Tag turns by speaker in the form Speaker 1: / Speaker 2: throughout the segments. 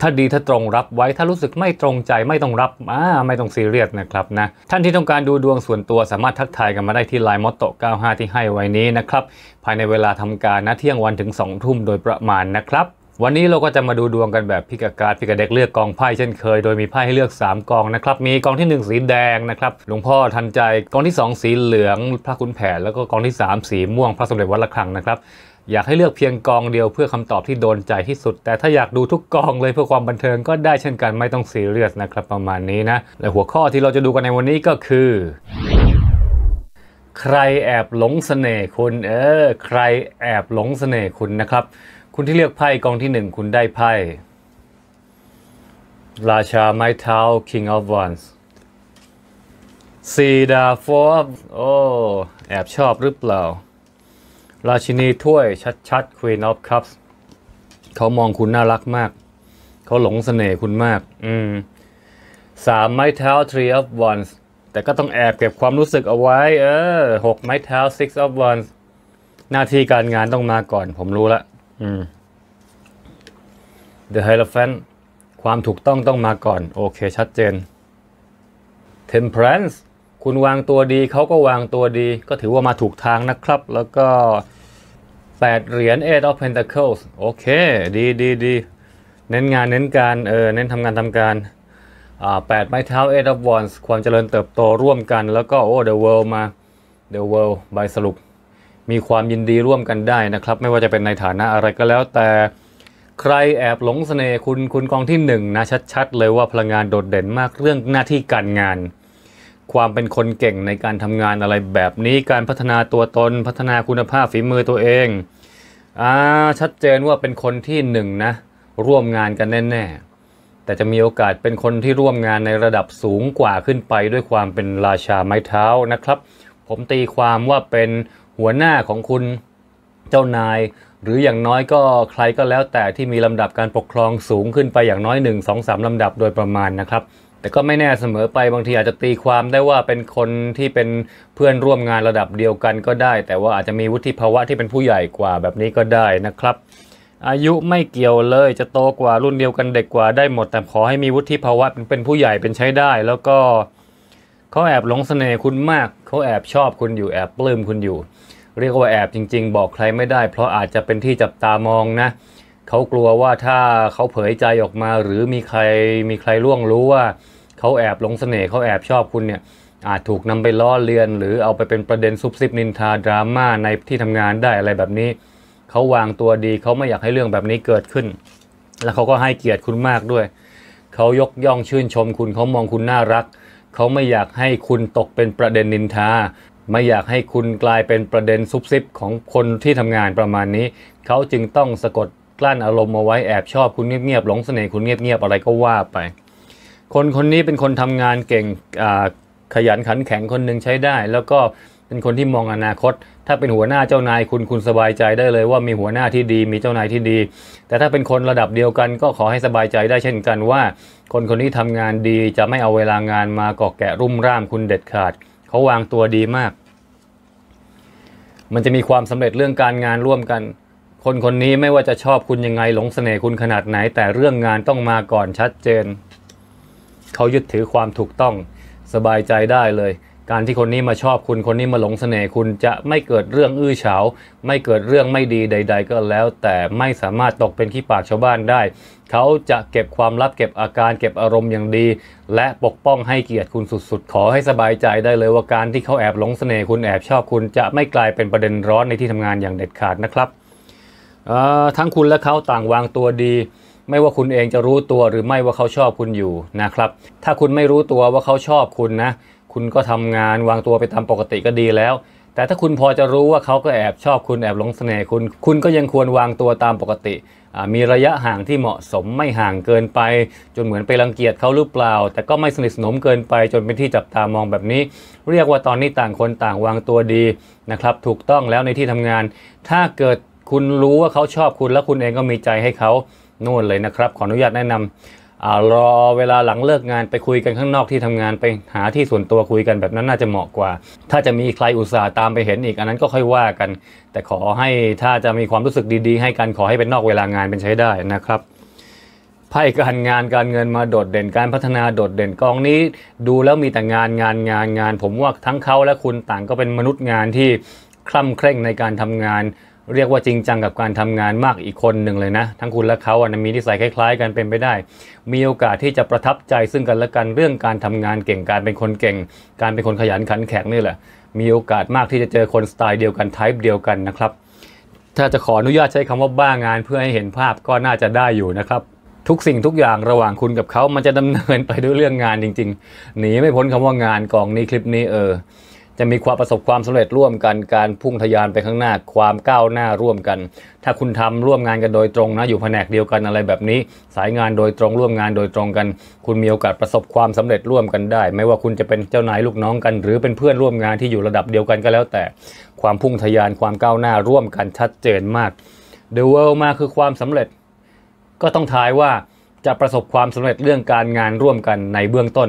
Speaker 1: ถ้าดีถ้าตรงรับไว้ถ้ารู้สึกไม่ตรงใจไม่ต้องรับอ่าไม่ต้องซีเรียสนะครับนะ ท่านที่ต้องการดูดวงส่วนตัวสามารถทักทายกันมาได้ที่ไลน์มอตโต95 ที่ให้ไว้นี้นะครับ ภายในเวลาทำการนะเที่ยงวันถึง2ทุ่มโดยประมาณนะครับวันนี้เราก็จะมาดูดวงกันแบบพิกการพิกเด็กเลือกกองไพ่เช่นเคยโดยมีไพ่ให้เลือก 3 กองนะครับมีกองที่ 1 สีแดงนะครับ หลวงพ่อทันใจกองที่ 2 สีเหลือง พระคุณแผนแล้วก็กองที่ 3 สีม่วงพระสมเด็จวัดระฆังนะครับ อยากให้เลือกเพียงกองเดียวเพื่อคำตอบที่โดนใจที่สุด แต่ถ้าอยากดูทุกกองเลยเพื่อความบันเทิงก็ได้เช่นกันไม่ต้องซีเรียสนะครับ ประมาณนี้นะและหัวข้อที่เราจะดูกันในวันนี้ก็คือ ใครแอบหลงสเสน่ห์คุณเออใครแอบหลงสเสน่ห์คุณนะครับคุณที่เลือกไพ่กองที่หนึ่งคุณได้ไพ่ ราชาไม้เท้า King of Wands สี่ดาฟอฟโอ้แอบชอบหรือเปล่า ราชินีถ้วยชัดๆ Queen of Cups เขามองคุณน่ารักมาก เขาหลงเสน่ห์คุณมาก อืมสามไม้เท้า Three of Wands แต่ก็ต้องแอบเก็บความรู้สึกเอาไว้ เออหกไม้เท้า Six of Wands หน้าที่การงานต้องมาก่อนผมรู้ละ The Hierophant ความถูกต้องต้องมาก่อน โอเค ชัดเจน Temperance คุณวางตัวดีเขาก็วางตัวดี ก็ถือว่ามาถูกทางนะครับแล้วก็8เหรียญ Eight of Pentacles โอเค ดีดีดีเน้นงานเน้นการเออเน้นทำงานทำการแปดไม้เท้า Eight of Wands ความเจริญเติบโตร่วมกัน แล้วก็โอ้ The World มา The World ใบสรุปมีความยินดีร่วมกันได้นะครับ ไม่ว่าจะเป็นในฐานะอะไรก็แล้ว แต่ใครแอบหลงสเสน่ห์คุณคุณกองที่1นนะชัดๆเลยว่าพลังงานโดดเด่นมากเรื่องหน้าที่การงาน ความเป็นคนเก่งในการทำงานอะไรแบบนี้การพัฒนาตัวตนพัฒนาคุณภาพฝีมือตัวเองอ่าชัดเจนว่าเป็นคนที่1นนะ ร่วมงานกันแน่ๆแต่จะมีโอกาสเป็นคนที่ร่วมงานในระดับสูงกว่าขึ้นไป ด้วยความเป็นราชาไม้เท้านะครับ ผมตีความว่าเป็นหัวหน้าของคุณเจ้านาย หรืออย่างน้อยก็ใครก็แล้ว แต่ที่มีลำดับการปกครองสูงขึ้นไปอย่างน้อย1 2 3ลำดับโดยประมาณนะครับ แต่ก็ไม่แน่เสมอไปบางทีอาจจะตีความได้ว่าเป็นคนที่เป็นเพื่อนร่วมงานระดับเดียวกันก็ได้ แต่ว่าอาจจะมีวุฒิภาวะที่เป็นผู้ใหญ่กว่าแบบนี้ก็ได้นะครับ อายุไม่เกี่ยวเลยจะโตกว่ารุ่นเดียวกันเด็กกว่าได้หมด แต่ขอให้มีวุฒิภาวะเป็นผู้ใหญ่เป็นใช้ได้ แล้วก็เขาแอบหลงเสน่ห์คุณมากเขาแอบชอบคุณอยู่แอบปลื้มคุณอยู่ เรียกว่าแอบจริง ๆ บอกใครไม่ได้เพราะอาจจะเป็นที่จับตามองนะ เขากลัวว่าถ้าเขาเผยใจออกมาหรือมีใครมีใครล่วงรู้ว่า เขาแอบหลงเสน่ห์เขาแอบชอบคุณเนี่ยอาจถูกนำไปล้อเลียนหรือเอาไปเป็นประเด็นซุบซิบนินทา ดราม่า ในที่ทำงานได้อะไรแบบนี้ เขาวางตัวดีเขาไม่อยากให้เรื่องแบบนี้เกิดขึ้น แล้วเขาก็ให้เกียรติคุณมากด้วย เขายกย่องชื่นชมคุณเขามองคุณน่ารักเขาไม่อยากให้คุณตกเป็นประเด็นนินทา ไม่อยากให้คุณกลายเป็นประเด็นซุบซิบ ของคนที่ทำงานประมาณนี้ เขาจึงต้องสะกดกลั้นอารมณ์เอาไว้แอบชอบคุณเงียบๆหลงเสน่ห์คุณเงียบๆอะไรก็ว่าไป คนคนนี้เป็นคนทำงานเก่งขยันขันแข็งคนหนึ่งใช้ได้ แล้วก็เป็นคนที่มองอนาคต ถ้าเป็นหัวหน้าเจ้านาย คุณคุณสบายใจได้เลยว่ามีหัวหน้าที่ดีมีเจ้านายที่ดี แต่ถ้าเป็นคนระดับเดียวกันก็ขอให้สบายใจได้เช่นกันว่า คนคนนี้ทำงานดีจะไม่เอาเวลางานมาก่อแกะรุ่มร่ามคุณเด็ดขาด เขาวางตัวดีมาก มันจะมีความสำเร็จเรื่องการงานร่วมกัน คนคนนี้ไม่ว่าจะชอบคุณยังไงหลงสเสน่ห์คุณขนาดไหนแต่เรื่องงานต้องมาก่อนชัดเจน เขายึดถือความถูกต้องสบายใจได้เลยการที่คนนี้มาชอบคุณ คนนี้มาหลงเสน่ห์คุณจะไม่เกิดเรื่องอื้อเฉา ไม่เกิดเรื่องไม่ดีใดๆก็แล้วแต่ไม่สามารถตกเป็นขี้ปากชาวบ้านได้ เขาจะเก็บความลับเก็บอาการเก็บอารมณ์อย่างดี และปกป้องให้เกียรติคุณสุดๆ ขอให้สบายใจได้เลยว่าการที่เขาแอบหลงเสน่ห์คุณแอบชอบคุณจะไม่กลายเป็นประเด็นร้อนในที่ทำงานอย่างเด็ดขาดนะครับทั้งคุณและเขาต่างวางตัวดี ไม่ว่าคุณเองจะรู้ตัวหรือไม่ว่าเขาชอบคุณอยู่นะครับ ถ้าคุณไม่รู้ตัวว่าเขาชอบคุณนะคุณก็ทำงานวางตัวไปตามปกติก็ดีแล้ว แต่ถ้าคุณพอจะรู้ว่าเขาก็แอบชอบคุณแอบหลงเสน่ห์คุณ คุณก็ยังควรวางตัวตามปกติมีระยะห่างที่เหมาะสมไม่ห่างเกินไป จนเหมือนไปรังเกียจเขาหรือเปล่า แต่ก็ไม่สนิทสนมเกินไป จนเป็นที่จับตามองแบบนี้ เรียกว่าตอนนี้ต่างคนต่างวางตัวดีนะครับ ถูกต้องแล้วในที่ทำงาน ถ้าเกิดคุณรู้ว่าเขาชอบคุณและคุณเองก็มีใจให้เขานน่นเลยนะครับ ขออนุญาตแนะนำรอเวลาหลังเลิกงานไปคุยกันข้างนอกที่ทำงานไปหาที่ส่วนตัวคุยกันแบบนั้นน่าจะเหมาะกว่า ถ้าจะมีใครอุตส่าห์ตามไปเห็นอีกอันนั้นก็ค่อยว่ากัน แต่ขอให้ถ้าจะมีความรู้สึกดีๆ ให้กันขอให้เป็นนอกเวลางานเป็นใช้ได้นะครับไพ่การงานการเงินมาโดดเด่นการพัฒนาโดดเด่นกองนี้ ดูแล้วมีแต่งานงานงานงานผมว่าทั้งเขาและคุณต่างก็เป็นมนุษย์งานที่คล่ำเคร่งในการทำงานเรียกว่าจริงจังกับการทำงานมากอีกคนหนึ่งเลยนะ ทั้งคุณและเขาอ่ะมีนิสัยคล้าย ๆกันเป็นไปได้ มีโอกาสที่จะประทับใจซึ่งกันและกันเรื่องการทำงานเก่งการเป็นคนเก่ง การเป็นคนขยันขันแข็งนี่แหละ มีโอกาสมากที่จะเจอคนสไตล์เดียวกันไทป์เดียวกันนะครับ ถ้าจะขออนุญาตใช้คำว่าบ้างานเพื่อให้เห็นภาพก็น่าจะได้อยู่นะครับทุกสิ่งทุกอย่างระหว่างคุณกับเขามันจะดำเนินไปด้วยเรื่องงานจริงๆหนีไม่พ้นคำว่างานกองนี้คลิปนี้เออจะมีความประสบความสำเร็จร่วมกันการพุ่งทะยานไปข้างหน้าความก้าวหน้าร่วมกัน ถ้าคุณทำร่วมงานกันโดยตรง นะ อยู่แผนกเดียวกันอะไรแบบนี้ สายงานโดยตรงร่วมงานโดยตรงกัน คุณมีโอกาสประสบความสำเร็จร่วมกันได้ ไม่ว่าคุณจะเป็นเจ้านายลูกน้องกัน หรือเป็นเพื่อนร่วมงานที่อยู่ระดับเดียวกันก็แล้ว แต่ความพุ่งทะยานความก้าวหน้าร่วมกัน ชัดเจนมาก The World มาคือความสำเร็จ ก็ต้องทายว่าจะประสบความสำเร็จเรื่องการงานร่วมกันในเบื้องต้น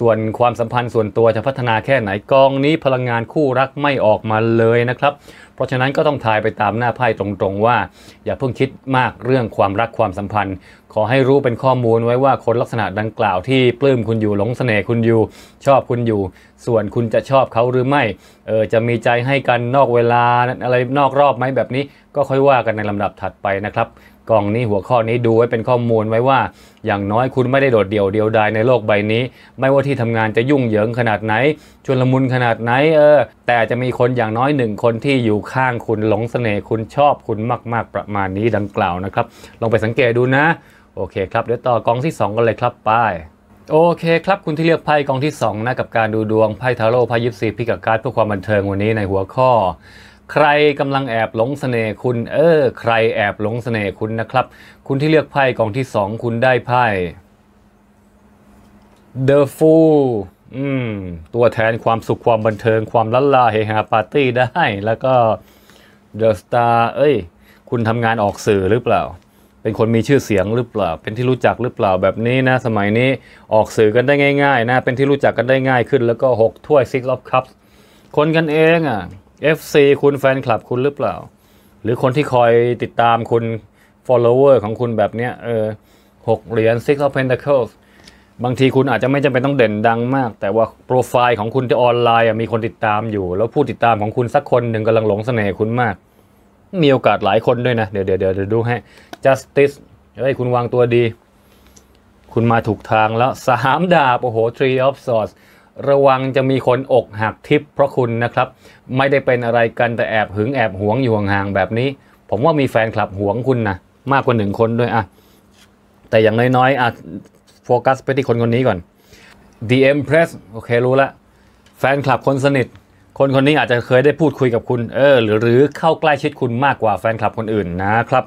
Speaker 1: ส่วนความสัมพันธ์ส่วนตัว จะพัฒนาแค่ไหนกองนี้พลังงานคู่รักไม่ออกมาเลยนะครับ เพราะฉะนั้นก็ต้องทายไปตามหน้าไพ่ตรงๆว่า อย่าเพิ่งคิดมากเรื่องความรักความสัมพันธ์ ขอให้รู้เป็นข้อมูลไว้ว่าคนลักษณะดังกล่าวที่ปลื้มคุณอยู่หลงเสน่ห์คุณอยู่ ชอบคุณอยู่ ส่วนคุณจะชอบเขาหรือไม่เออจะมีใจให้กันนอกเวลาอะไรนอกรอบไหมแบบนี้ ก็ค่อยว่ากันในลำดับถัดไปนะครับกล่องนี้หัวข้อนี้ดูไว้เป็นข้อมูลไว้ว่า อย่างน้อยคุณไม่ได้โดดเดี่ยวเดียวดายในโลกใบนี้ ไม่ว่าที่ทำงานจะยุ่งเหยิงขนาดไหนชุนละมุนขนาดไหนเออแต่จะมีคนอย่างน้อยหนึ่งคนที่อยู่ข้างคุณหลงสเสน่ห์คุณชอบคุณมาก ๆ ประมาณนี้ดังกล่าวนะครับลองไปสังเกตดูนะ โอเคครับเดี๋ยวต่อกองที่ 2กันเลยครับไป โอเคครับคุณที่เลือกไพ่กองที่2นะกับการดูดวงไพ่ทาโร่ไพ่ยิปซีพิกัดการ์ดเพื่อความบันเทิงวันนี้ในหัวข้อใครกำลังแอบหลงสเสน่ห์คุณ เออ ใครแอบหลงสเสน่ห์คุณนะครับ คุณที่เลือกไพ่กองที่สองคุณได้ไพ่ The Fool อืมตัวแทนความสุขความบันเทิงความลัลลาเฮฮาปาร์ตี้ได้ แล้วก็ The Star เอ้ย คุณทำงานออกสื่อหรือเปล่า เป็นคนมีชื่อเสียงหรือเปล่า เป็นที่รู้จักหรือเปล่าแบบนี้นะ สมัยนี้ออกสื่อกันได้ง่าย ๆ นะเป็นที่รู้จักกันได้ง่าย ขึ้น แล้วก็6ถ้วย Six of Cups คนกันเองอ่ะ FC คุณแฟนคลับคุณหรือเปล่า หรือคนที่คอยติดตามคุณ follower ของคุณแบบเนี้ยเออหกเหรียญ six of pentacles บางทีคุณอาจจะไม่จำเป็นต้องเด่นดังมาก แต่ว่าโปรไฟล์ของคุณที่ออนไลน์มีคนติดตามอยู่ แล้วผู้ติดตามของคุณสักคนหนึ่งกำลังหลงเสน่ห์คุณมาก มีโอกาสหลายคนด้วยนะ เดี๋ยวเดี๋ยวเดี๋ยวดูให้ justice เฮ้ยคุณวางตัวดี คุณมาถูกทางแล้วสามดาบโอ้โห three of swords ระวังจะมีคนอกหักทิพเพราะคุณนะครับ ไม่ได้เป็นอะไรกันแต่แอบหึงแอบหวงอยู่ห่างๆแบบนี้ ผมว่ามีแฟนคลับหวงคุณนะ มากกว่าหนึ่งคนด้วยอะแต่อย่างน้อยๆอะโฟกัสไปที่คนคนนี้ก่อน The Empress โอเครู้ละแฟนคลับคนสนิท คนคนนี้อาจจะเคยได้พูดคุยกับคุณเออหรือหรือเข้าใกล้ชิดคุณมากกว่าแฟนคลับคนอื่นนะครับ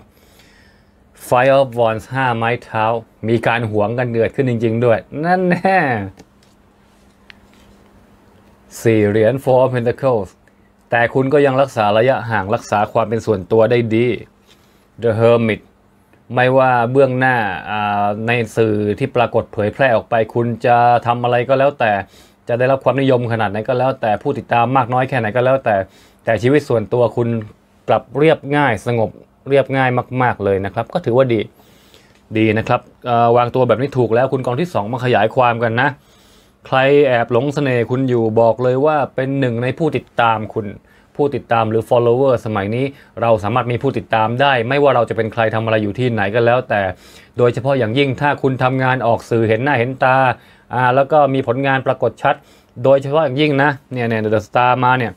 Speaker 1: Fire of Wands 5ไม้เท้า มีการหวงกันเดือดขึ้นจริง ๆ ด้วย นั่นแน่สี่เหรียญ Four o Pentacles แต่คุณก็ยังรักษาระยะห่างรักษาความเป็นส่วนตัวได้ดี The Hermit ไม่ว่าเบื้องหน้าในสื่อที่ปรากฏเผยแพร่ออกไป คุณจะทำอะไรก็แล้วแต่จะได้รับความนิยมขนาดไหนก็แล้วแต่ผู้ติดตามมากน้อยแค่ไหนก็แล้วแต่แต่ชีวิตส่วนตัวคุณกลับเรียบง่ายสงบเรียบง่ายมาก ๆเลยนะครับ ก็ถือว่าดีดีนะครับวางตัวแบบนี้ถูกแล้วคุณกองที่2มาขยายความกันนะใครแอบหลงเสน่ห์คุณอยู่บอกเลยว่าเป็นหนึ่งในผู้ติดตามคุณ ผู้ติดตามหรือ follower สมัยนี้เราสามารถมีผู้ติดตามได้ ไม่ว่าเราจะเป็นใครทำอะไรอยู่ที่ไหนก็แล้วแต่ โดยเฉพาะอย่างยิ่งถ้าคุณทำงานออกสื่อเห็นหน้าเห็นตาอ่าแล้วก็มีผลงานปรากฏชัด โดยเฉพาะอย่างยิ่งนะเนี่ยเนี่ยเดอะสตาร์มาเนี่ย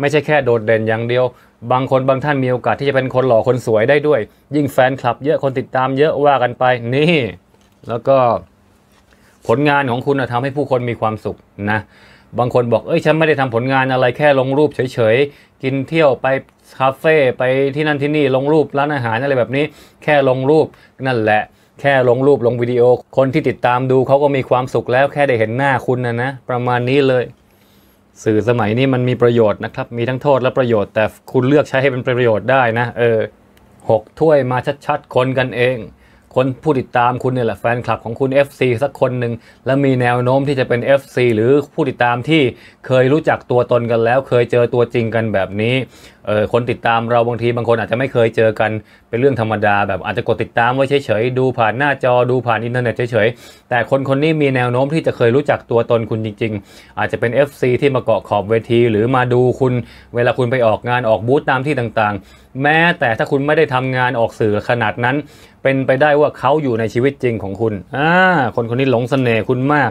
Speaker 1: ไม่ใช่แค่โดดเด่นอย่างเดียว บางคนบางท่านมีโอกาสที่จะเป็นคนหล่อคนสวยได้ด้วย ยิ่งแฟนคลับเยอะคนติดตามเยอะว่ากันไปนี่แล้วก็ผลงานของคุณทำให้ผู้คนมีความสุขนะบางคนบอก เอ้ยฉันไม่ได้ทำผลงานอะไรแค่ลงรูป เฉยๆกินเที่ยวไปคาเฟ่ไปที่นั่นที่นี่ลงรูปร้านอาหารอะไรแบบนี้แค่ลงรูปนั่นแหละแค่ลงรูปลงวิดีโอ คนที่ติดตามดูเขาก็มีความสุขแล้ว แค่ได้เห็นหน้าคุณนะนะประมาณนี้เลย สื่อสมัยนี้มันมีประโยชน์นะครับมีทั้งโทษและประโยชน์ แต่คุณเลือกใช้ให้เป็นประโยชน์ได้นะ เออหกถ้วยมาชัดๆ คนกันเองคนผู้ติดตามคุณเนี่ยแหละแฟนคลับของคุณ FC สักคนหนึ่ง และมีแนวโน้มที่จะเป็น FC หรือผู้ติดตามที่เคยรู้จักตัวตนกันแล้วเคยเจอตัวจริงกันแบบนี้เออคนติดตามเราบางทีบางคนอาจจะไม่เคยเจอกัน เป็นเรื่องธรรมดา แบบอาจจะกดติดตามไว้เฉยๆดูผ่านหน้าจอดูผ่านอินเทอร์เน็ตเฉยๆแต่คนคนนี้มีแนวโน้ม ที่จะเคยรู้จักตัวตนคุณจริงๆ อาจจะเป็น FC ที่มาเกาะขอบเวที หรือมาดูคุณ เวลาคุณไปออกงานออกบูธตามที่ต่างๆ แม้แต่ถ้าคุณไม่ได้ทำงานออกสื่อขนาดนั้น เป็นไปได้ว่าเขาอยู่ในชีวิตจริงของคุณอ่าคนคนนี้หลงสเสน่ห์คุณมาก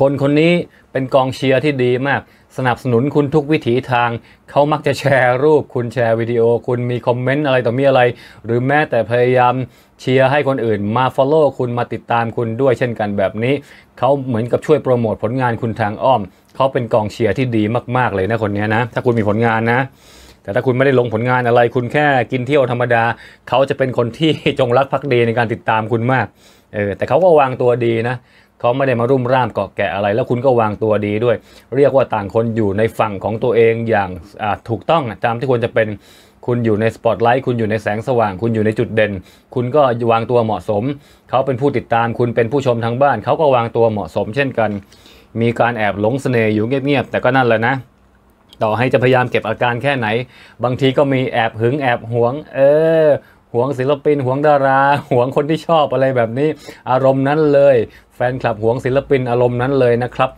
Speaker 1: คนคนนี้เป็นกองเชียร์ที่ดีมากสนับสนุนคุณทุกวิถีทาง เขามักจะแชร์รูป คุณแชร์วิดีโอ คุณมีคอมเมนต์อะไรต่อมีอะไร หรือแม้แต่พยายามเชียร์ให้คนอื่นมาฟอลโล่คุณมาติดตามคุณด้วยเช่นกันแบบนี้ เขาเหมือนกับช่วยโปรโมทผลงานคุณทางอ้อมเขาเป็นกองเชียร์ที่ดีมากๆเลยนะคนนี้นะ ถ้าคุณมีผลงานนะ แต่ถ้าคุณไม่ได้ลงผลงานอะไร คุณแค่กินเที่ยวธรรมดา เขาจะเป็นคนที่จงรักภักดีในการติดตามคุณมากเออแต่เขาก็วางตัวดีนะเขาไม่ได้มารุ่มร่ามเกาะแกะอะไรแล้วคุณก็วางตัวดีด้วย เรียกว่าต่างคนอยู่ในฝั่งของตัวเองอย่างถูกต้อง ตามที่ควรจะเป็นคุณอยู่ในสปอตไลท์คุณอยู่ในแสงสว่างคุณอยู่ในจุดเด่น คุณก็วางตัวเหมาะสม เขาเป็นผู้ติดตามคุณเป็นผู้ชมทางบ้านเขาก็วางตัวเหมาะสม เช่นกันมีการแอบหลงสเสน่ห์อยู่เงียบๆแต่ก็นั่นแหละนะต่อให้จะพยายามเก็บอาการแค่ไหน บางทีก็มีแอบหึงแอบหวง เออหวงศิลปินหวงดารา หวงคนที่ชอบอะไรแบบนี้ อารมณ์นั้นเลย แฟนคลับหวงศิลปินอารมณ์นั้นเลยนะครับ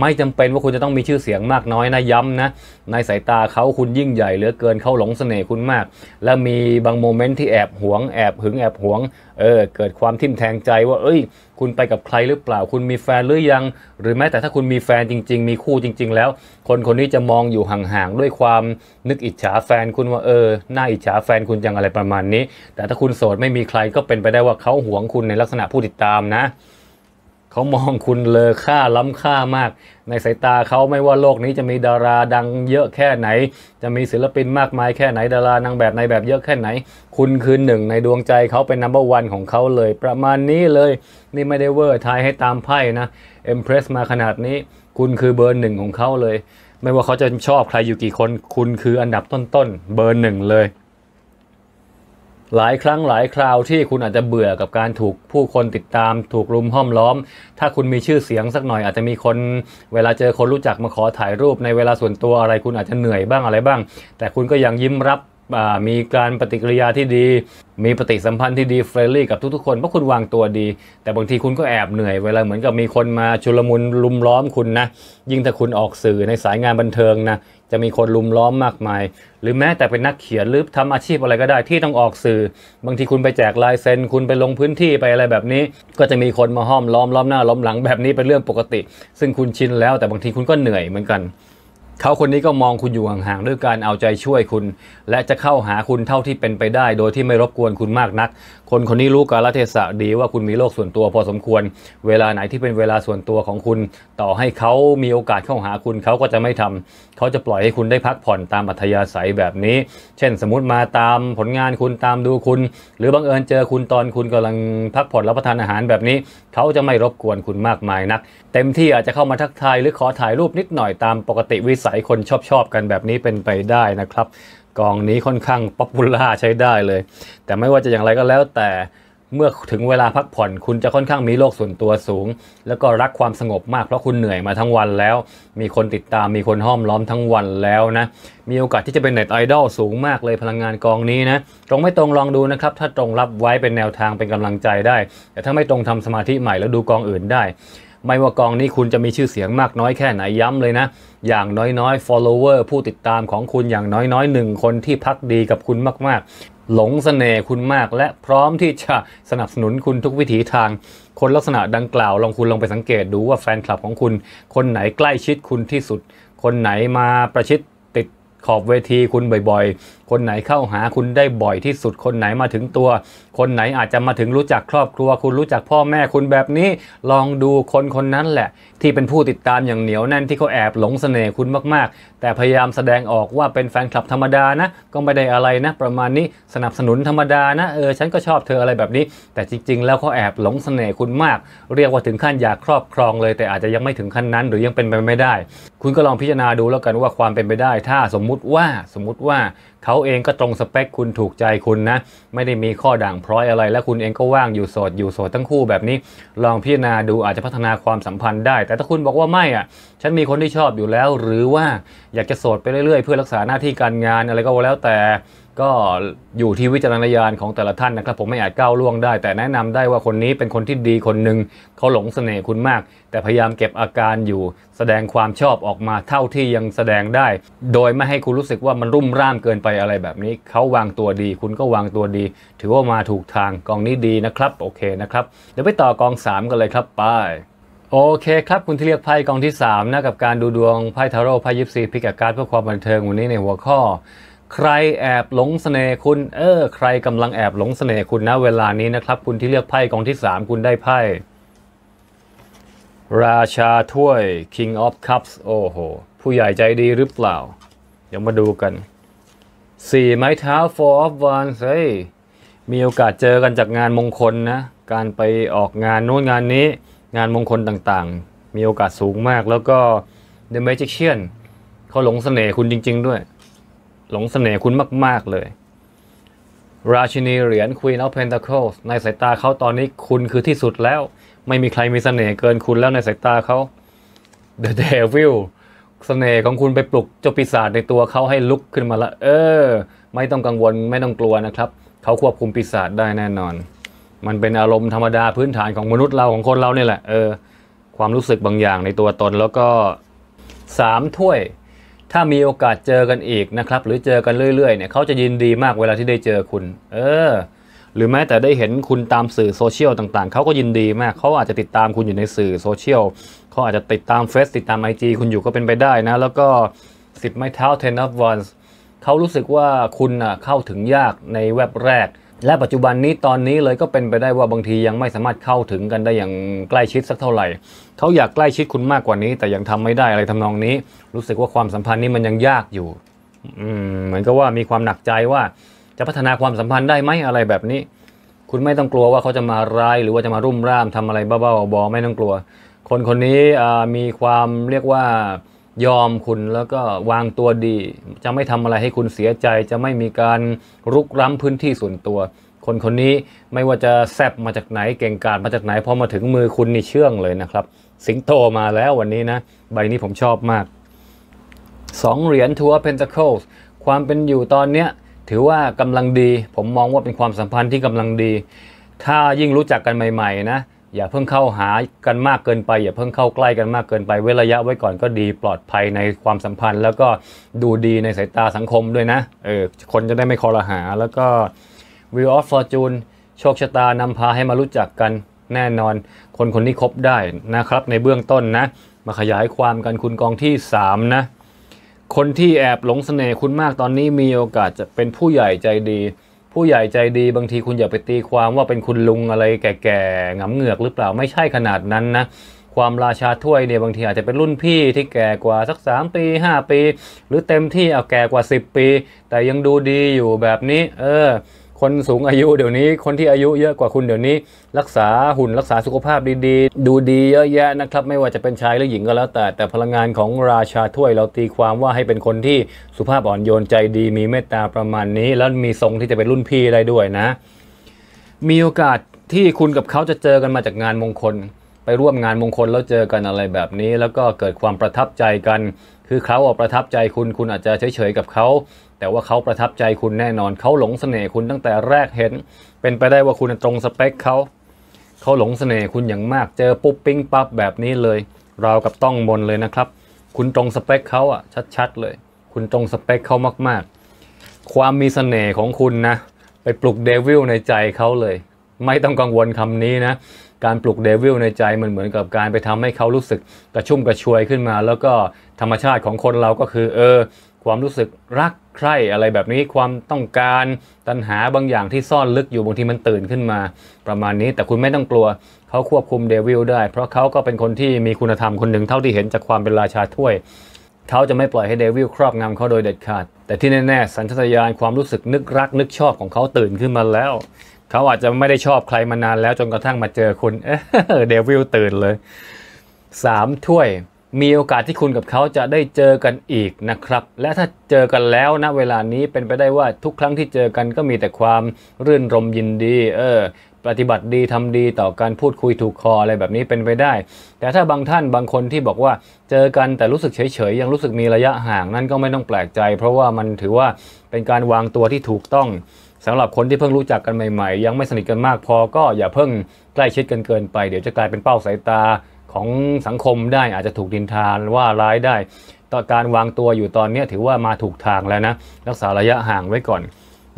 Speaker 1: ไม่จำเป็นว่าคุณจะต้องมีชื่อเสียงมากน้อยนะย้ำนะ ในสายตาเขาคุณยิ่งใหญ่เหลือเกินเขาหลงเสน่ห์คุณมาก และมีบางโมเมนต์ที่แอบหวงแอบหึงแอบหวง เออ เกิดความทิ่มแทงใจว่าเอ้ย คุณไปกับใครหรือเปล่าคุณมีแฟนหรือยัง หรือแม้แต่ถ้าคุณมีแฟนจริง ๆ มีคู่จริง ๆ แล้ว คนคนนี้จะมองอยู่ห่างๆด้วยความนึกอิจฉาแฟนคุณว่าเออหน้าอิจฉาแฟนคุณจังอะไรประมาณนี้ แต่ถ้าคุณโสดไม่มีใครก็เป็นไปได้ว่าเขาหวงคุณในลักษณะผู้ติดตามนะเขามองคุณเลอค่าล้ำค่ามาก ในสายตาเขาไม่ว่าโลกนี้จะมีดาราดังเยอะแค่ไหน จะมีศิลปินมากมายแค่ไหน ดารานางแบบในแบบเยอะแค่ไหน คุณคือหนึ่งในดวงใจเขาเป็นนัมเบอร์วันของเขาเลย ประมาณนี้เลยนี่ไม่ได้เวอร์ทายให้ตามไพ่นะเอ็มเพรสมาขนาดนี้คุณคือเบอร์หนึ่งของเขาเลย ไม่ว่าเขาจะชอบใครอยู่กี่คน คุณคืออันดับต้นๆเบอร์หนึ่งเลยหลายครั้งหลายคราวที่คุณอาจจะเบื่อกับการถูกผู้คนติดตามถูกรุมห้อมล้อม ถ้าคุณมีชื่อเสียงสักหน่อยอาจจะมีคน เวลาเจอคนรู้จักมาขอถ่ายรูปในเวลาส่วนตัวอะไรคุณอาจจะเหนื่อยบ้างอะไรบ้าง แต่คุณก็ยังยิ้มรับมีการปฏิกิริยาที่ดีมีปฏิสัมพันธ์ที่ดีเฟรนลี่กับทุกๆคนเพราะคุณวางตัวดี แต่บางทีคุณก็แอบเหนื่อยเวลาเหมือนกับมีคนมาชุลมุนลุมล้อมคุณนะ ยิ่งถ้าคุณออกสื่อในสายงานบันเทิงนะจะมีคนลุมล้อมมากมาย หรือแม้แต่เป็นนักเขียนหรือทำอาชีพอะไรก็ได้ที่ต้องออกสื่อ บางทีคุณไปแจกลายเซ็นคุณไปลงพื้นที่ไปอะไรแบบนี้ ก็จะมีคนมาห้อมล้อมล้อมหน้าล้อมหลังแบบนี้เป็นเรื่องปกติ ซึ่งคุณชินแล้ว แต่บางทีคุณก็เหนื่อยเหมือนกันเขาคนนี้ก็มองคุณอยู่ห่างๆด้วยการเอาใจช่วยคุณ และจะเข้าหาคุณเท่าที่เป็นไปได้โดยที่ไม่รบกวนคุณมากนัก คนคนนี้รู้กาลเทศะดีว่าคุณมีโลกส่วนตัวพอสมควร เวลาไหนที่เป็นเวลาส่วนตัวของคุณ ต่อให้เขามีโอกาสเข้าหาคุณ เขาก็จะไม่ทำเขาจะปล่อยให้คุณได้พักผ่อนตามอัธยาศัยแบบนี้ เช่น สมมติมาตามผลงานคุณตามดูคุณ หรือบังเอิญเจอคุณตอนคุณกำลังพักผ่อนรับประทานอาหารแบบนี้เขาจะไม่รบกวนคุณมากมายนักเต็มที่อาจจะเข้ามาทักทายหรือขอถ่ายรูปนิดหน่อยตามปกติวิสัยคนชอบชอบกันแบบนี้เป็นไปได้นะครับ กองนี้ค่อนข้างป๊อปปูล่าใช้ได้เลย แต่ไม่ว่าจะอย่างไรก็แล้วแต่เมื่อถึงเวลาพักผ่อน คุณจะค่อนข้างมีโลกส่วนตัวสูง แล้วก็รักความสงบมากเพราะคุณเหนื่อยมาทั้งวันแล้ว มีคนติดตามมีคนห้อมล้อมทั้งวันแล้วนะมีโอกาสที่จะเป็นเน็ตไอดอลสูงมากเลยพลังงานกองนี้นะตรงไม่ตรงลองดูนะครับถ้าตรงรับไว้เป็นแนวทางเป็นกำลังใจได้ แต่ถ้าไม่ตรงทำสมาธิใหม่แล้วดูกองอื่นได้ไม่ว่ากองนี้คุณจะมีชื่อเสียงมากน้อยแค่ไหนย้ำเลยนะ อย่างน้อยๆ follower ผู้ติดตามของคุณอย่างน้อยๆหนึ่งคนที่พักดีกับคุณมาก ๆ หลงสเสน่ห์คุณมาก และพร้อมที่จะสนับสนุนคุณทุกวิถีทาง คนลักษณะดังกล่าวลองคุณลองไปสังเกตดูว่าแฟนคลับของคุณคนไหนใกล้ชิดคุณที่สุด คนไหนมาประชิดติดขอบเวทีคุณบ่อยคนไหนเข้าหาคุณได้บ่อยที่สุด คนไหนมาถึงตัว คนไหนอาจจะมาถึงรู้จักครอบครัวคุณรู้จักพ่อแม่คุณแบบนี้ ลองดูคนคนนั้นแหละ ที่เป็นผู้ติดตามอย่างเหนียวแน่นที่เขาแอบหลงเสน่ห์คุณมาก ๆ แต่พยายามแสดงออกว่าเป็นแฟนคลับธรรมดานะ ก็ไม่ได้อะไรนะ ประมาณนี้สนับสนุนธรรมดานะ เออ ฉันก็ชอบเธออะไรแบบนี้ แต่จริง ๆ แล้วเขาแอบหลงเสน่ห์คุณมาก เรียกว่าถึงขั้นอยากครอบครองเลย แต่อาจจะยังไม่ถึงขั้นนั้น หรือยังเป็นไปไม่ได้ คุณก็ลองพิจารณาดูแล้วกันว่าความเป็นไปได้ ถ้าสมมุติว่าสมมุติว่าเขาเองก็ตรงสเปคคุณถูกใจคุณนะไม่ได้มีข้อด่างพร้อยอะไร และคุณเองก็ว่างอยู่โสดอยู่โสดทั้งคู่แบบนี้ลองพิจารณาดูอาจจะพัฒนาความสัมพันธ์ได้ แต่ถ้าคุณบอกว่าไม่อ่ะฉันมีคนที่ชอบอยู่แล้ว หรือว่าอยากจะโสดไปเรื่อยๆ เพื่อรักษาหน้าที่การงานอะไรก็แล้วแต่ก็อยู่ที่วิจารณญาณของแต่ละท่านนะครับ ผมไม่อาจก้าวล่วงได้แต่แนะนำได้ว่าคนนี้เป็นคนที่ดีคนหนึ่งเขาหลงสเสน่ห์คุณมาก แต่พยายามเก็บอาการอยู่แสดงความชอบออกมาเท่าที่ยังแสดงได้ โดยไม่ให้คุณรู้สึกว่ามันรุ่มร่ามเกินไปอะไรแบบนี้เขาวางตัวดี คุณก็วางตัวดี ถือว่ามาถูกทางกองนี้ดีนะครับโอเคนะครับ เดี๋ยวไปต่อกอง 3 กันเลยครับไป โอเคครับคุณที่เรียกไพ่กองที่3นะกับการดูดวงไพ่ทาโร่ไพ่ยิปซีพิกาการ์ดเพื่อความบันเทิงวันนี้ในหัวข้อใครแอบหลงสเสน่ห์คุณ เออ ใครกำลังแอบหลงสเสน่ห์คุณนะเวลานี้นะครับคุณที่เลือกไพ่กองที่ 3 คุณได้ไพ่ราชาถ้วย King of Cups โอ้โห ผู้ใหญ่ใจดีหรือเปล่า เดี๋ยวมาดูกันสี่ไม้เท้า Four of Wands เฮ้ยมีโอกาสเจอกันจากงานมงคลนะ การไปออกงานโน้นงานนี้ งานมงคลต่างๆ มีโอกาสสูงมากแล้วก็ The Magician เขาหลงสเสน่ห์คุณจริง ๆด้วยหลงเสน่ห์คุณมาก ๆ เลย ราชินีเหรียญ Queen of Pentacles ในสายตาเขาตอนนี้คุณคือที่สุดแล้ว ไม่มีใครมีเสน่ห์เกินคุณแล้วในสายตาเขา The Devil เสน่ห์ของคุณไปปลุกเจ้าปีศาจในตัวเขาให้ลุกขึ้นมาละเออ ไม่ต้องกังวลไม่ต้องกลัวนะครับ เขาควบคุมปีศาจได้แน่นอน มันเป็นอารมณ์ธรรมดาพื้นฐานของมนุษย์เราของคนเราเนี่ยแหละเออความรู้สึกบางอย่างในตัวตนแล้วก็สามถ้วยถ้ามีโอกาสเจอกันอีกนะครับหรือเจอกันเรื่อย ๆเนี่ยเขาจะยินดีมากเวลาที่ได้เจอคุณ เออหรือแม้แต่ได้เห็นคุณตามสื่อโซเชียลต่าง ๆ เขาก็ยินดีมาก เขาอาจจะติดตามคุณอยู่ในสื่อโซเชียลเขาอาจจะติดตามเฟซติดตามไอจคุณอยู่ก็เป็นไปได้นะแล้วก็สิบไม้เท้า10 of ones เขารู้สึกว่าคุณอ่ะเข้าถึงยากในเว็บแรกเและปัจจุบันนี้ตอนนี้เลยก็เป็นไปได้ว่าบางทียังไม่สามารถเข้าถึงกันได้อย่างใกล้ชิดสักเท่าไหร่เขาอยากใกล้ชิดคุณมากกว่านี้ แต่ยังทำไม่ได้อะไรทำนองนี้ รู้สึกว่าความสัมพันธ์นี้มันยังยากอยู่เหมือนกับว่ามีความหนักใจว่า จะพัฒนาความสัมพันธ์ได้ไหมอะไรแบบนี้ คุณไม่ต้องกลัวว่าเขาจะมาร้ายหรือว่าจะมารุ่มร่ามทำอะไร บ้า ๆบอๆไม่ต้องกลัว คนคนนี้มีความเรียกว่ายอมคุณแล้วก็วางตัวดี จะไม่ทำอะไรให้คุณเสียใจ จะไม่มีการรุกล้ำพื้นที่ส่วนตัว คนคนนี้ไม่ว่าจะแซบมาจากไหนเก่งกาจมาจากไหน พอมาถึงมือคุณนี่เชื่องเลยนะครับ สิงโตมาแล้ววันนี้นะ ใบนี้ผมชอบมากสองเหรียญทัวร์เพนทาโคลความเป็นอยู่ตอนเนี้ยถือว่ากำลังดี ผมมองว่าเป็นความสัมพันธ์ที่กำลังดี ถ้ายิ่งรู้จักกันใหม่ ๆ นะอย่าเพิ่งเข้าหากันมากเกินไป อย่าเพิ่งเข้าใกล้กันมากเกินไปเว้นระยะไว้ก่อนก็ดีปลอดภัยในความสัมพันธ์ แล้วก็ดูดีในสายตาสังคมด้วยนะเออคนจะได้ไม่คอรหาแล้วก็ Wheel of Fortune โชคชะตานำพาให้มารู้จักกันแน่นอน คนคนนี้คบได้นะครับในเบื้องต้นนะ มาขยายความกันคุณกองที่ 3 นะ คนที่แอบหลงสเสน่ห์คุณมากตอนนี้มีโอกาสจะเป็นผู้ใหญ่ใจดีผู้ใหญ่ใจดีบางทีคุณอย่าไปตีความว่าเป็นคุณลุงอะไรแก่ๆงำเหงือกหรือเปล่าไม่ใช่ขนาดนั้นนะ ความราชาถ้วยเนี่ยบางทีอาจจะเป็นรุ่นพี่ที่แก่กว่าสัก 3 ปี 5 ปี หรือเต็มที่เอาแก่กว่า 10 ปี แต่ยังดูดีอยู่แบบนี้ เออคนสูงอายุเดี๋ยวนี้คนที่อายุเยอะกว่าคุณเดี๋ยวนี้ รักษาหุ่นรักษาสุขภาพดี ๆ ดูดีเยอะแยะนะครับไม่ว่าจะเป็นชายหรือหญิงก็แล้วแต่แต่พลังงานของราชาถ้วยเราตีความว่าให้เป็นคนที่สุภาพอ่อนโยนใจดี มีเมตตาประมาณนี้แล้วมีทรงที่จะเป็นรุ่นพี่ได้ด้วยนะ มีโอกาสที่คุณกับเขาจะเจอกันมาจากงานมงคลไปร่วมงานมงคลแล้วเจอกันอะไรแบบนี้ แล้วก็เกิดความประทับใจกัน คือเขาออประทับใจคุณคุณอาจจะเฉยๆกับเขาแต่ว่าเขาประทับใจคุณแน่นอนเขาหลงเสน่ห์คุณตั้งแต่แรกเห็น เป็นไปได้ว่าคุณตรงสเปคเขาเขาหลงเสน่ห์คุณอย่างมาก เจอปุ๊บปิ้งปั๊บแบบนี้เลยเรากับต้องมนเลยนะครับ คุณตรงสเปคเขาอ่ะ ชัด ๆ เลย คุณตรงสเปคเขามาก ๆ ความมีเสน่ห์ของคุณนะ ไปปลุกเดวิลในใจเขาเลย ไม่ต้องกังวลคำนี้นะการปลุกเดวิลในใจมันเหมือนกับการไปทำให้เขารู้สึกกระชุ่มกระชวยขึ้นมา แล้วก็ธรรมชาติของคนเราก็คือ เออ ความรู้สึกรักใคร่อะไรแบบนี้ความต้องการตัณหาบางอย่างที่ซ่อนลึกอยู่บางทีมันตื่นขึ้นมาประมาณนี้แต่คุณไม่ต้องกลัวเขาควบคุมเดวิลได้เพราะเขาก็เป็นคนที่มีคุณธรรมคนหนึ่งเท่าที่เห็นจากความเป็นราชาถ้วยเขาจะไม่ปล่อยให้เดวิลครอบงำเขาโดยเด็ดขาด แต่ที่แน่ๆสัญชาตญาณความรู้สึกนึกรัก นึกชอบของเขาตื่นขึ้นมาแล้วเขาอาจจะไม่ได้ชอบใครมานานแล้วจนกระทั่งมาเจอคุณเดวิลตื่นเลยสามถ้วยมีโอกาสที่คุณกับเขาจะได้เจอกันอีกนะครับ และถ้าเจอกันแล้วนะเวลานี้เป็นไปได้ว่าทุกครั้งที่เจอกันก็มีแต่ความรื่นรมยินดี เออ ปฏิบัติดีทำดีต่อการพูดคุยถูกคออะไรแบบนี้เป็นไปได้ แต่ถ้าบางท่านบางคนที่บอกว่าเจอกันแต่รู้สึกเฉย ๆ ยังรู้สึกมีระยะห่างนั่นก็ไม่ต้องแปลกใจ เพราะว่ามันถือว่าเป็นการวางตัวที่ถูกต้องสำหรับคนที่เพิ่งรู้จักกันใหม่ๆ ยังไม่สนิทกันมากพอก็อย่าเพิ่งใกล้ชิดกันเกินไปเดี๋ยวจะกลายเป็นเป้าสายตาของสังคมได้อาจจะถูกดินทานว่าร้ายได้ ต่อการวางตัวอยู่ตอนนี้ถือว่ามาถูกทางแล้วนะ รักษาระยะห่างไว้ก่อน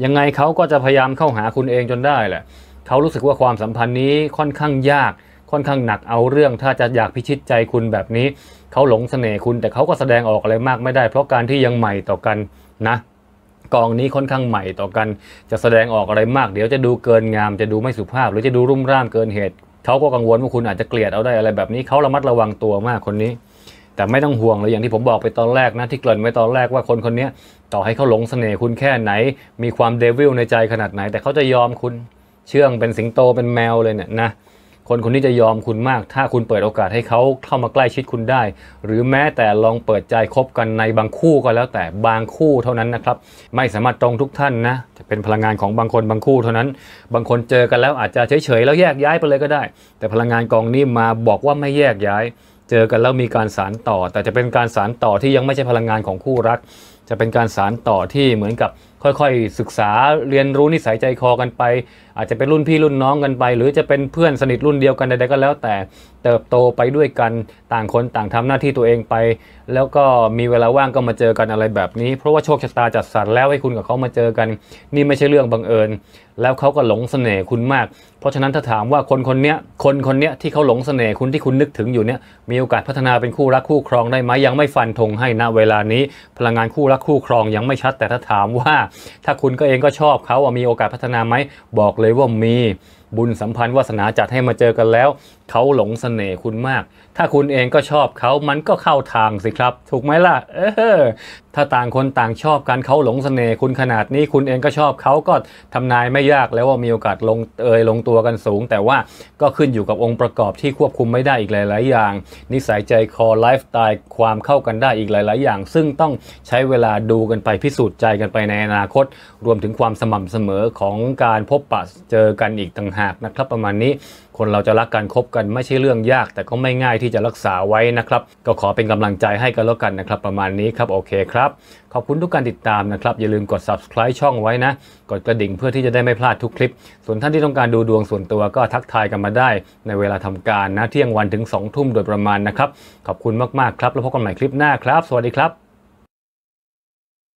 Speaker 1: ยังไงเขาก็จะพยายามเข้าหาคุณเองจนได้แหละเขารู้สึกว่าความสัมพันธ์นี้ค่อนข้างยาก ค่อนข้างหนักเอาเรื่อง ถ้าจะอยากพิชิตใจคุณแบบนี้เขาหลงเสน่ห์คุณ แต่เขาก็แสดงออกอะไรมากไม่ได้ เพราะการที่ยังใหม่ต่อกันนะกองนี้ค่อนข้างใหม่ต่อกันจะแสดงออกอะไรมาก เดี๋ยวจะดูเกินงามจะดูไม่สุภาพหรือจะดูรุ่มร่ามเกินเหตุเขาก็กังวลว่าคุณอาจจะเกลียดเอาได้อะไรแบบนี้เขาระมัดระวังตัวมากคนนี้ แต่ไม่ต้องห่วงเลยอย่างที่ผมบอกไปตอนแรกนะที่เกริ่นไว้ตอนแรกว่าคนคนนี้ต่อให้เขาหลงเสน่ห์คุณแค่ไหน มีความเดวิลในใจขนาดไหน แต่เขาจะยอมคุณเชื่องเป็นสิงโตเป็นแมวเลยเนี่ยนะคนคนนี้จะยอมคุณมาก ถ้าคุณเปิดโอกาสให้เขาเข้ามาใกล้ชิดคุณได้ หรือแม้แต่ลองเปิดใจคบกันในบางคู่ก็แล้ว แต่บางคู่เท่านั้นนะครับ ไม่สามารถตรงทุกท่านนะจะเป็นพลังงานของบางคนบางคู่เท่านั้น บางคนเจอกันแล้วอาจจะเฉยๆแล้วแยกย้ายไปเลยก็ได้ แต่พลังงานกองนี้ มาบอกว่าไม่แยกย้าย เจอกันแล้วมีการสารต่อ แต่จะเป็นการสารต่อที่ยังไม่ใช่พลังงานของคู่รัก จะเป็นการสารต่อที่เหมือนกับค่อยๆศึกษาเรียนรู้นิสัยใจคอกันไป อาจจะเป็นรุ่นพี่รุ่นน้องกันไป หรือจะเป็นเพื่อนสนิทรุ่นเดียวกันใดๆก็แล้ว แต่เติบโตไปด้วยกันต่างคนต่างทำหน้าที่ตัวเองไป แล้วก็มีเวลาว่างก็มาเจอกันอะไรแบบนี้ เพราะว่าโชคชะตาจัดสรรแล้วให้คุณกับเขามาเจอกัน นี่ไม่ใช่เรื่องบังเอิญแล้วเขาก็หลงเสน่ห์คุณมาก เพราะฉะนั้นถ้าถามว่าคนคนเนี้ย คนคนเนี้ยที่เขาหลงเสน่ห์คุณที่คุณนึกถึงอยู่เนี้ยมีโอกาสพัฒนาเป็นคู่รักคู่ครองได้ไหมยังไม่ฟันธงให้นะเวลานี้ พลังงานคู่รักคู่ครองยังไม่ชัดแต่ถ้าถามว่า ถ้าคุณก็เองก็ชอบเขา่ามีโอกาสพัฒนาไหมบอกเลยว่ามี บุญสัมพันธ์วาสนาจัดให้มาเจอกันแล้วเขาหลงสเสน่ห์คุณมาก ถ้าคุณเองก็ชอบเขามันก็เข้าทางสิครับ ถูกไหมล่ะเออ ถ้าต่างคนต่างชอบกันเขาหลงสเสน่ห์คุณขนาดนี้คุณเองก็ชอบเขาก็ ทำนายไม่ยากแล้วว่ามีโอกาสลงเอยลงตัวกันสูง แต่ว่าก็ขึ้นอยู่กับองค์ประกอบที่ควบคุมไม่ได้อีกหลาย ๆ อย่าง นิสัยใจคอไลฟ์สไตล์ความเข้ากันได้อีกหลาย ๆ อย่าง ซึ่งต้องใช้เวลาดูกันไปพิสูจน์ใจกันไปในอนาคต รวมถึงความสม่ำเสมอของการพบปะเจอกันอีกต่างหากนะครับ ประมาณนี้คนเราจะรักกันคบกันไม่ใช่เรื่องยากแต่ก็ไม่ง่ายที่จะรักษาไว้นะครับก็ขอเป็นกำลังใจให้กันแล้วกันนะครับ ประมาณนี้ครับโอเคครับ ขอบคุณทุกการติดตามนะครับ อย่าลืมกด subscribe ช่องไว้นะ กดกระดิ่งเพื่อที่จะได้ไม่พลาดทุกคลิป ส่วนท่านที่ต้องการดูดวงส่วนตัวก็ทักทายกันมาได้ในเวลาทำการนะเที่ยงวันถึง 2 ทุ่มโดยประมาณนะครับขอบคุณมากๆครับ แล้วพบกันใหม่คลิปหน้าครับ สวัสดีครับ